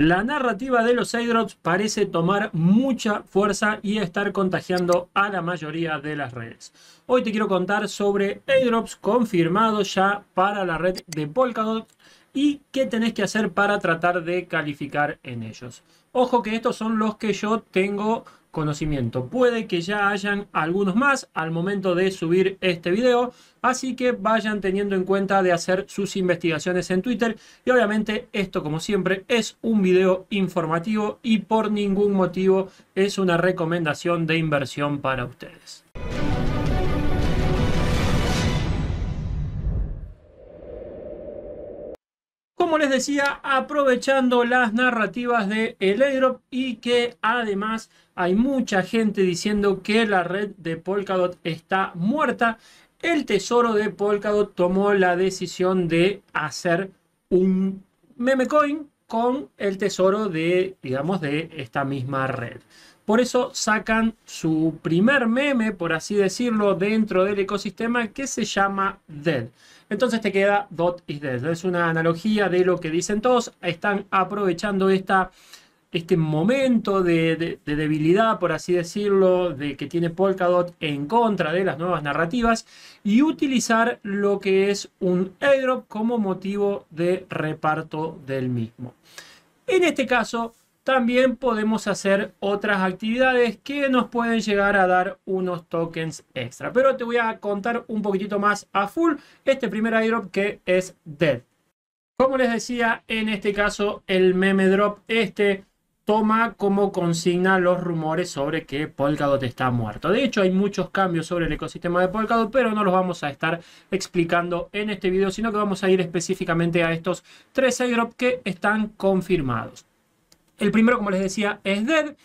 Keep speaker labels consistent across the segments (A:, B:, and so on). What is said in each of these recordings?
A: La narrativa de los airdrops parece tomar mucha fuerza y estar contagiando a la mayoría de las redes. Hoy te quiero contar sobre airdrops confirmados ya para la red de Polkadot y qué tenés que hacer para tratar de calificar en ellos. Ojo que estos son los que yo tengo conocimiento. Puede que ya hayan algunos más al momento de subir este video, así que vayan teniendo en cuenta de hacer sus investigaciones en Twitter. Y obviamente esto, como siempre, es un video informativo y por ningún motivo es una recomendación de inversión para ustedes. Como les decía, aprovechando las narrativas de el airdrop y que además hay mucha gente diciendo que la red de Polkadot está muerta, el tesoro de Polkadot tomó la decisión de hacer un meme coin con el tesoro de, digamos, de esta misma red. Por eso sacan su primer meme, por así decirlo, dentro del ecosistema que se llama Dead. Entonces te queda Dot is Dead. Es una analogía de lo que dicen todos. Están aprovechando esta este momento de, debilidad, por así decirlo, de que tiene Polkadot en contra de las nuevas narrativas y utilizar lo que es un airdrop como motivo de reparto del mismo. En este caso, también podemos hacer otras actividades que nos pueden llegar a dar unos tokens extra. Pero te voy a contar un poquitito más a full este primer airdrop que es Dead. Como les decía, en este caso el meme drop este toma como consigna los rumores sobre que Polkadot está muerto. De hecho, hay muchos cambios sobre el ecosistema de Polkadot, pero no los vamos a estar explicando en este video, sino que vamos a ir específicamente a estos tres airdrops que están confirmados. El primero, como les decía, es Dead.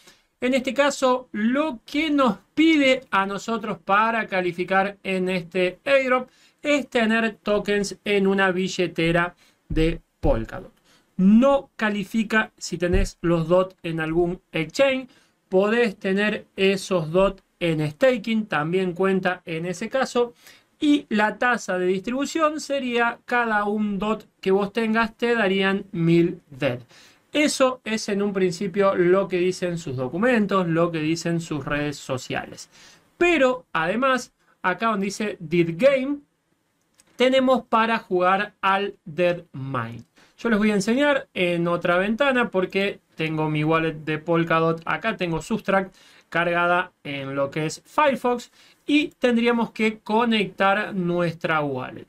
A: En este caso, lo que nos pide a nosotros para calificar en este airdrop es tener tokens en una billetera de Polkadot no califica si tenés los DOT en algún exchange. Podés tener esos DOT en staking, también cuenta en ese caso. Y la tasa de distribución sería cada un DOT que vos tengas te darían 1000 DEAD. Eso es en un principio lo que dicen sus documentos, lo que dicen sus redes sociales. Pero además, acá donde dice Did Game, tenemos para jugar al Dead Mine. Yo les voy a enseñar en otra ventana porque tengo mi wallet de Polkadot acá, tengo Subtract cargada en lo que es Firefox y tendríamos que conectar nuestra wallet.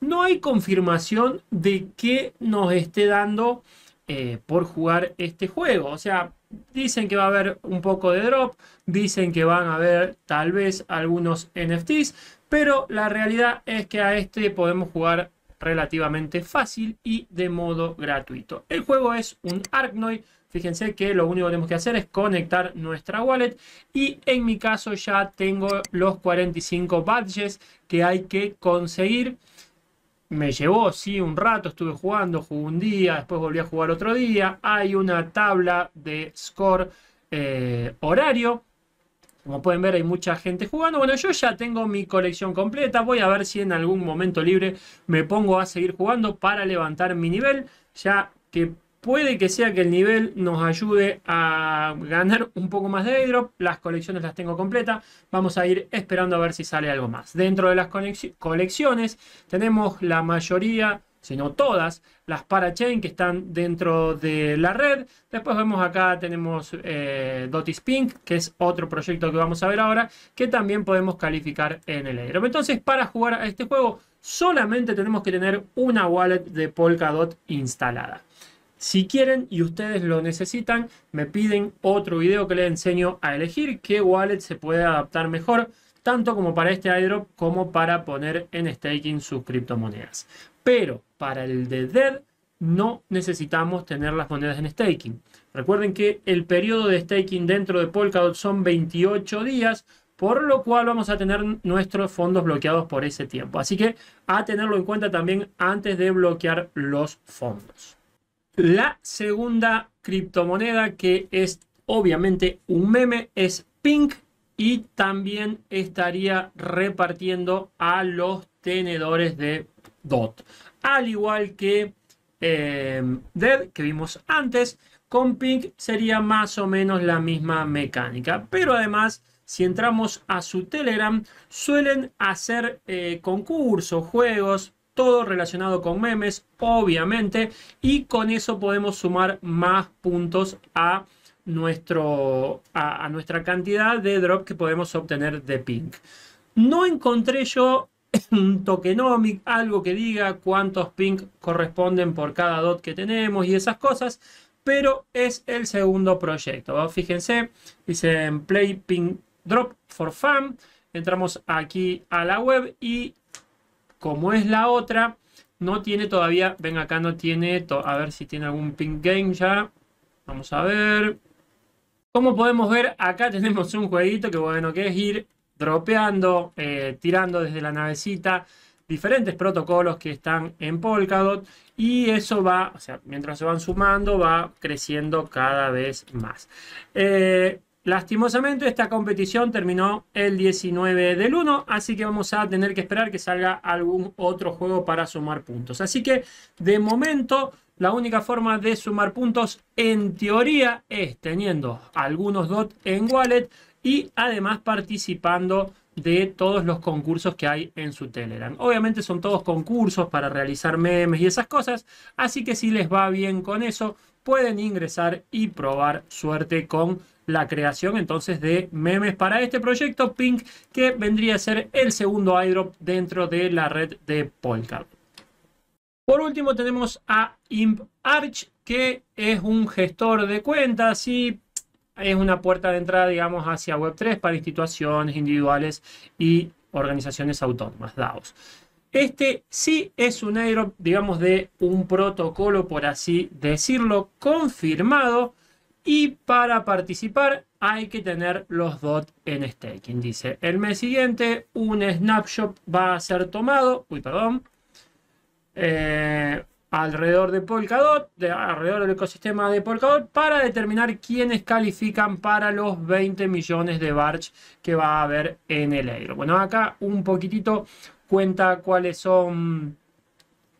A: No hay confirmación de que nos esté dando eh, por jugar este juego. O sea, dicen que va a haber un poco de drop, dicen que van a haber tal vez algunos NFTs, pero la realidad es que a este podemos jugar relativamente fácil y de modo gratuito. El juego es un Arknoid. Fíjense que lo único que tenemos que hacer es conectar nuestra wallet y en mi caso ya tengo los 45 badges que hay que conseguir. Me llevó, sí, un rato, estuve jugando, jugué un día, después volví a jugar otro día. Hay una tabla de score eh, horario como pueden ver, hay mucha gente jugando. Bueno, yo ya tengo mi colección completa. Voy a ver si en algún momento libre me pongo a seguir jugando para levantar mi nivel. Ya que puede que sea que el nivel nos ayude a ganar un poco más de airdrop. Las colecciones las tengo completas. Vamos a ir esperando a ver si sale algo más. Dentro de las colecciones tenemos la mayoría sino todas las parachain que están dentro de la red. Después vemos acá tenemos eh, Dotis Pink, que es otro proyecto que vamos a ver ahora, que también podemos calificar en el airdrop. Entonces, para jugar a este juego, solamente tenemos que tener una wallet de Polkadot instalada. Si quieren y ustedes lo necesitan, me piden otro video que les enseño a elegir qué wallet se puede adaptar mejor tanto como para este airdrop como para poner en staking sus criptomonedas. Pero para el de Dead no necesitamos tener las monedas en staking. Recuerden que el periodo de staking dentro de Polkadot son 28 días, por lo cual vamos a tener nuestros fondos bloqueados por ese tiempo. Así que a tenerlo en cuenta también antes de bloquear los fondos. La segunda criptomoneda que es obviamente un meme es Pink y también estaría repartiendo a los tenedores de Dot. Al igual que eh, Dead, que vimos antes, con Pink sería más o menos la misma mecánica. Pero además, si entramos a su Telegram, suelen hacer eh, concursos, juegos, todo relacionado con memes, obviamente, y con eso podemos sumar más puntos a, nuestro, a nuestra cantidad de drop que podemos obtener de Pink. No encontré yo un tokenomic, algo que diga cuántos ping corresponden por cada dot que tenemos y esas cosas, pero es el segundo proyecto. Fíjense, dice Play Ping Drop for Fun. Entramos aquí a la web y como es la otra, no tiene todavía, ven acá no tiene, a ver si tiene algún ping game ya. Vamos a ver. Como podemos ver, acá tenemos un jueguito que bueno, que es ir dropeando, eh, tirando desde la navecita diferentes protocolos que están en Polkadot y eso va, o sea, mientras se van sumando, va creciendo cada vez más. Eh, lastimosamente esta competición terminó el 19 del 1, así que vamos a tener que esperar que salga algún otro juego para sumar puntos. Así que de momento la única forma de sumar puntos en teoría es teniendo algunos DOT en wallet y además participando de todos los concursos que hay en su Telegram. Obviamente son todos concursos para realizar memes y esas cosas, así que si les va bien con eso, pueden ingresar y probar suerte con la creación entonces de memes para este proyecto Pink que vendría a ser el segundo iDrop dentro de la red de Polkadot. Por último tenemos a ImpArch, Arch que es un gestor de cuentas y es una puerta de entrada, digamos, hacia Web3 para instituciones individuales y organizaciones autónomas, DAOs. Este sí es un aero, digamos, de un protocolo, por así decirlo, confirmado. Y para participar hay que tener los DOT en staking. Dice, el mes siguiente un snapshot va a ser tomado. Uy, perdón. Eh, alrededor de Polkadot, alrededor del ecosistema de Polkadot, para determinar quiénes califican para los 20 millones de Barch que va a haber en el aire. Bueno, acá un poquitito cuenta cuáles son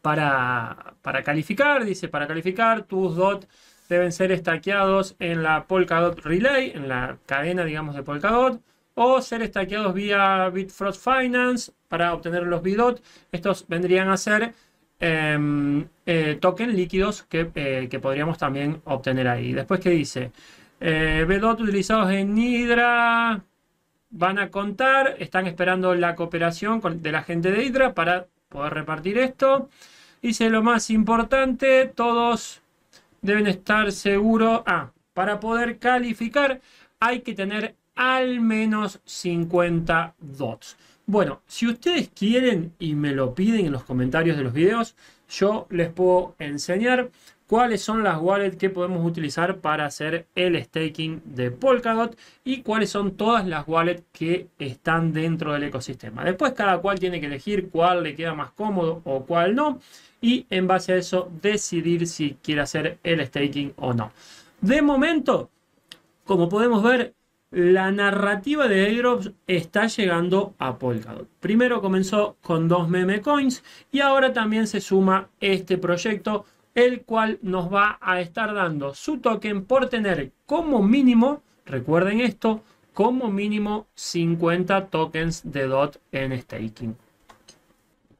A: para, para calificar, dice, para calificar tus DOT deben ser estaqueados en la Polkadot Relay, en la cadena, digamos, de Polkadot, o ser estaqueados vía Bitfrost Finance para obtener los BDOT. Estos vendrían a ser Em, eh, token líquidos eh, que, podríamos también obtener ahí. Después, ¿qué dice? BDOT eh, utilizados en Hydra van a contar, están esperando la cooperación de la gente de Hydra para poder repartir esto. Dice lo más importante, todos deben estar seguros. Ah, para poder calificar hay que tener al menos 50 dots. Bueno, si ustedes quieren y me lo piden en los comentarios de los videos, yo les puedo enseñar cuáles son las wallets que podemos utilizar para hacer el staking de Polkadot y cuáles son todas las wallets que están dentro del ecosistema. Después cada cual tiene que elegir cuál le queda más cómodo o cuál no y en base a eso decidir si quiere hacer el staking o no. De momento, como podemos ver, la narrativa de airdrops está llegando a Polkadot. Primero comenzó con dos meme coins y ahora también se suma este proyecto, el cual nos va a estar dando su token por tener como mínimo, recuerden esto, como mínimo 50 tokens de DOT en staking.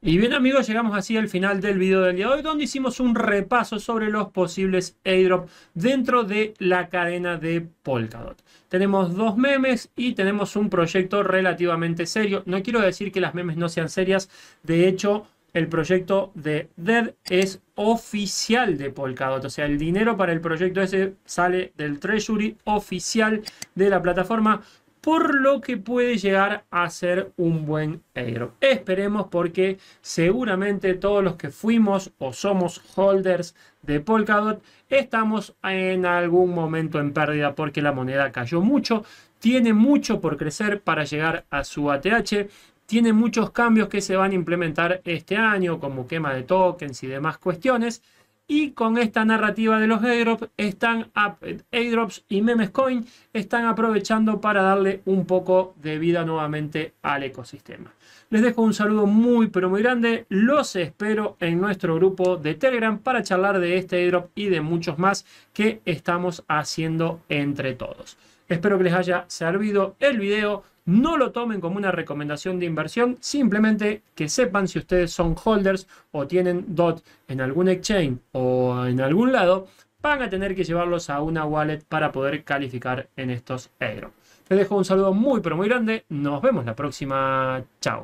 A: Y bien amigos, llegamos así al final del video del día de hoy donde hicimos un repaso sobre los posibles airdrop dentro de la cadena de Polkadot. Tenemos dos memes y tenemos un proyecto relativamente serio. No quiero decir que las memes no sean serias, de hecho el proyecto de DEAD es oficial de Polkadot. O sea, el dinero para el proyecto ese sale del Treasury oficial de la plataforma por lo que puede llegar a ser un buen aero. Esperemos porque seguramente todos los que fuimos o somos holders de Polkadot estamos en algún momento en pérdida porque la moneda cayó mucho, tiene mucho por crecer para llegar a su ATH, tiene muchos cambios que se van a implementar este año como quema de tokens y demás cuestiones. Y con esta narrativa de los airdrops, están airdrops y memes coin están aprovechando para darle un poco de vida nuevamente al ecosistema. Les dejo un saludo muy pero muy grande. Los espero en nuestro grupo de Telegram para charlar de este airdrop y de muchos más que estamos haciendo entre todos. Espero que les haya servido el video. No lo tomen como una recomendación de inversión, simplemente que sepan si ustedes son holders o tienen DOT en algún exchange o en algún lado, van a tener que llevarlos a una wallet para poder calificar en estos euros. Les dejo un saludo muy pero muy grande, nos vemos la próxima, chao.